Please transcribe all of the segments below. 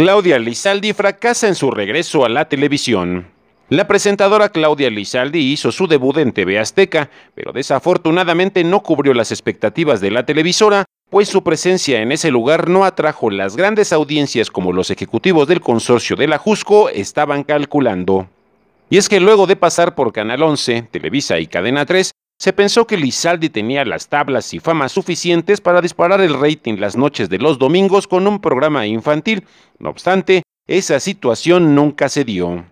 Claudia Lizaldi fracasa en su regreso a la televisión. La presentadora Claudia Lizaldi hizo su debut en TV Azteca, pero desafortunadamente no cubrió las expectativas de la televisora, pues su presencia en ese lugar no atrajo las grandes audiencias como los ejecutivos del consorcio de la Jusco estaban calculando. Y es que luego de pasar por Canal 11, Televisa y Cadena 3, se pensó que Lizaldi tenía las tablas y fama suficientes para disparar el rating las noches de los domingos con un programa infantil. No obstante, esa situación nunca se dio.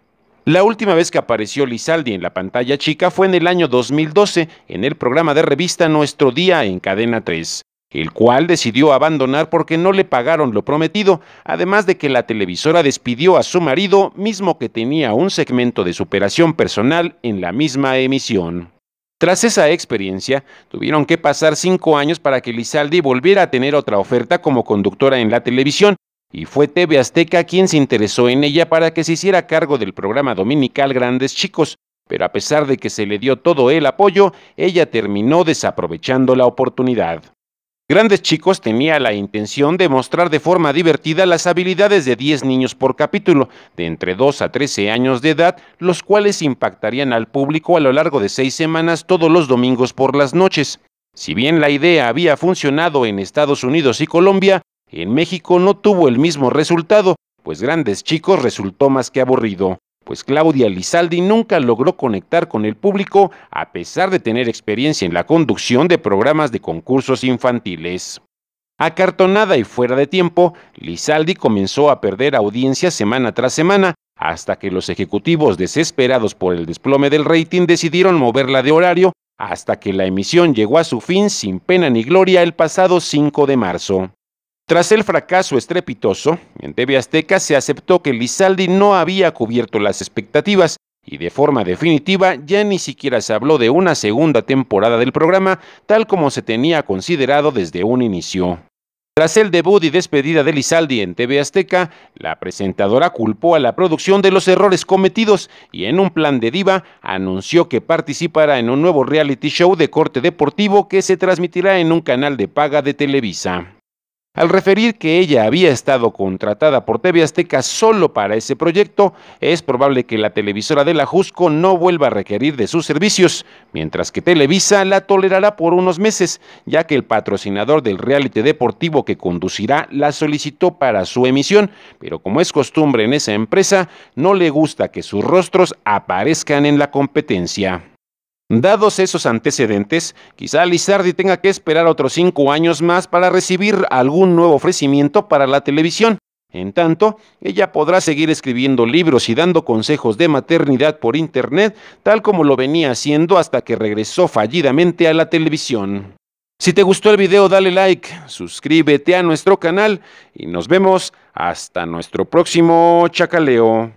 La última vez que apareció Lizaldi en la pantalla chica fue en el año 2012 en el programa de revista Nuestro Día en Cadena 3, el cual decidió abandonar porque no le pagaron lo prometido, además de que la televisora despidió a su marido, mismo que tenía un segmento de superación personal en la misma emisión. Tras esa experiencia, tuvieron que pasar cinco años para que Lizaldi volviera a tener otra oferta como conductora en la televisión, y fue TV Azteca quien se interesó en ella para que se hiciera cargo del programa dominical Grandes Chicos, pero a pesar de que se le dio todo el apoyo, ella terminó desaprovechando la oportunidad. Grandes Chicos tenía la intención de mostrar de forma divertida las habilidades de 10 niños por capítulo, de entre 2 a 13 años de edad, los cuales impactarían al público a lo largo de seis semanas todos los domingos por las noches. Si bien la idea había funcionado en Estados Unidos y Colombia, en México no tuvo el mismo resultado, pues Grandes Chicos resultó más que aburrido pues Claudia Lizaldi nunca logró conectar con el público a pesar de tener experiencia en la conducción de programas de concursos infantiles. Acartonada y fuera de tiempo, Lizaldi comenzó a perder audiencia semana tras semana, hasta que los ejecutivos desesperados por el desplome del rating decidieron moverla de horario hasta que la emisión llegó a su fin sin pena ni gloria el pasado 5 de marzo. Tras el fracaso estrepitoso, en TV Azteca se aceptó que Lizaldi no había cubierto las expectativas y de forma definitiva ya ni siquiera se habló de una segunda temporada del programa tal como se tenía considerado desde un inicio. Tras el debut y despedida de Lizaldi en TV Azteca, la presentadora culpó a la producción de los errores cometidos y en un plan de diva anunció que participará en un nuevo reality show de corte deportivo que se transmitirá en un canal de paga de Televisa. Al referir que ella había estado contratada por TV Azteca solo para ese proyecto, es probable que la televisora de la Jusco no vuelva a requerir de sus servicios, mientras que Televisa la tolerará por unos meses, ya que el patrocinador del reality deportivo que conducirá la solicitó para su emisión, pero como es costumbre en esa empresa, no le gusta que sus rostros aparezcan en la competencia. Dados esos antecedentes, quizá Lizardi tenga que esperar otros cinco años más para recibir algún nuevo ofrecimiento para la televisión. En tanto, ella podrá seguir escribiendo libros y dando consejos de maternidad por Internet, tal como lo venía haciendo hasta que regresó fallidamente a la televisión. Si te gustó el video, dale like, suscríbete a nuestro canal y nos vemos hasta nuestro próximo chacaleo.